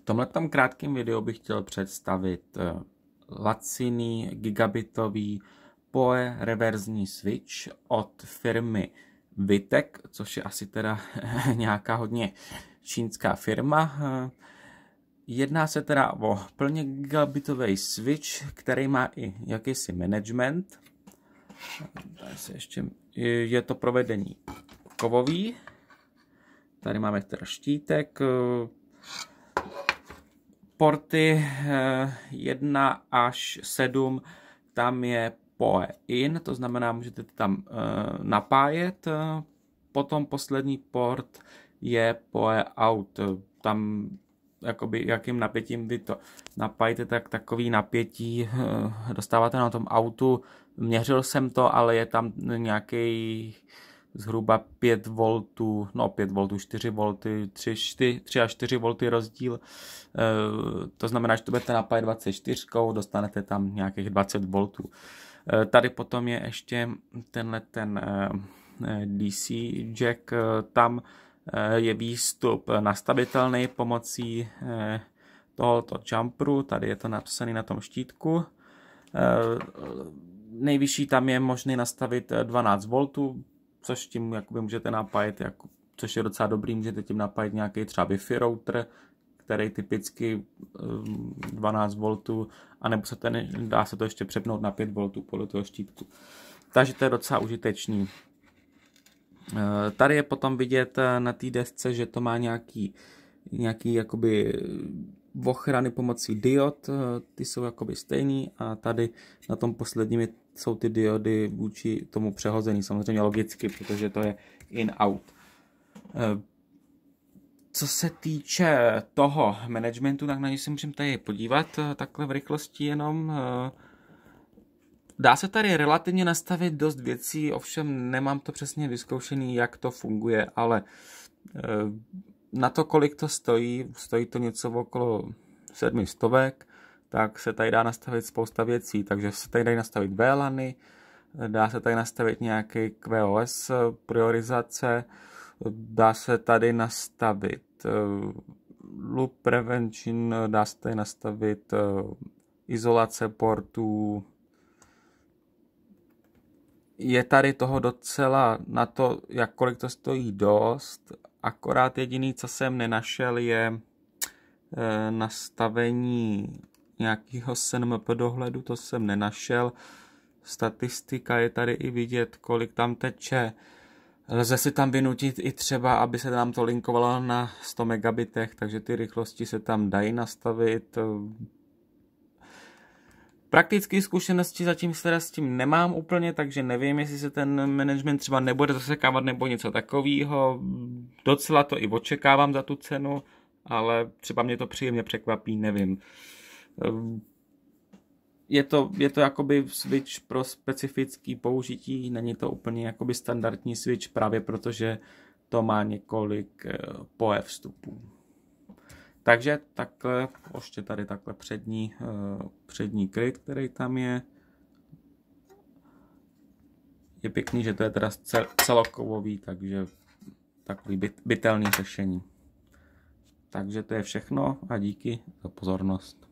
V tomhle krátkém videu bych chtěl představit eh, laciný gigabitový POE reverzní switch od firmy Vitek, což je asi teda nějaká hodně čínská firma. Jedná se teda o plně gigabitový switch, který má i jakýsi management. Tady se ještě, je to provedení kovový. Tady máme teda štítek, porty 1 eh, až 7, tam je POE IN, to znamená, můžete tam eh, napájet. Potom poslední port je POE OUT. Tam jakoby, jakým napětím vy to napajíte, tak takový napětí eh, dostáváte na tom autu. Měřil jsem to, ale je tam nějaký zhruba 5 V, no 5 V, 4 V, 3, 4, 3 až 4 V rozdíl. Eh, to znamená, že to budete napájet 24, dostanete tam nějakých 20 V. Eh, tady potom je ještě tenhle ten eh, DC jack, tam je výstup nastavitelný pomocí tohoto jumperu, tady je to napsané na tom štítku. Nejvyšší tam je možné nastavit 12 V, což tím jakoby můžete napájet, jako, což je docela dobrý, můžete tím napájet nějaký třeba Wi-Fi router, který typicky 12 ehm, V, anebo se ten, dá se to ještě přepnout na 5 V podle toho štítku. Takže to je docela užitečný. Eh, tady je potom vidět eh, na té desce, že to má nějaký, nějaký jakoby ochrany pomocí diod, eh, ty jsou jakoby stejný a tady na tom posledním jsou ty diody vůči tomu přehození, samozřejmě logicky, protože to je in-out. Eh, co se týče toho managementu, tak na něj si můžeme tady podívat eh, takhle v rychlosti jenom. Dá se tady relativně nastavit dost věcí, ovšem nemám to přesně vyzkoušený, jak to funguje, ale na to, kolik to stojí, stojí to něco okolo sedmi stovek, tak se tady dá nastavit spousta věcí, takže se tady dají nastavit VLANy, dá se tady nastavit nějaký QoS priorizace, dá se tady nastavit eh, loop prevention, dá se tady nastavit eh, izolace portů, je tady toho docela na to, jak kolik to stojí dost Akorát jediný, co jsem nenašel, je eh, nastavení nějakého SNMP dohledu, to jsem nenašel. Statistika je tady i vidět, kolik tam teče. Lze si tam vynutit i třeba, aby se nám to linkovalo na 100 megabitech, takže ty rychlosti se tam dají nastavit. Praktické zkušenosti zatím se s tím nemám úplně, takže nevím, jestli se ten management třeba nebude zasekávat nebo něco takového. Docela to i očekávám za tu cenu, ale třeba mě to příjemně překvapí, nevím. Je to, je to jakoby switch pro specifický použití, není to úplně jakoby standardní switch právě protože to má několik eh, poe vstupů. Takže takhle, ještě tady takhle přední, eh, přední kryt, který tam je. Je pěkný, že to je teda celokovový, takže takový byt, bytelný řešení. Takže to je všechno a díky za pozornost.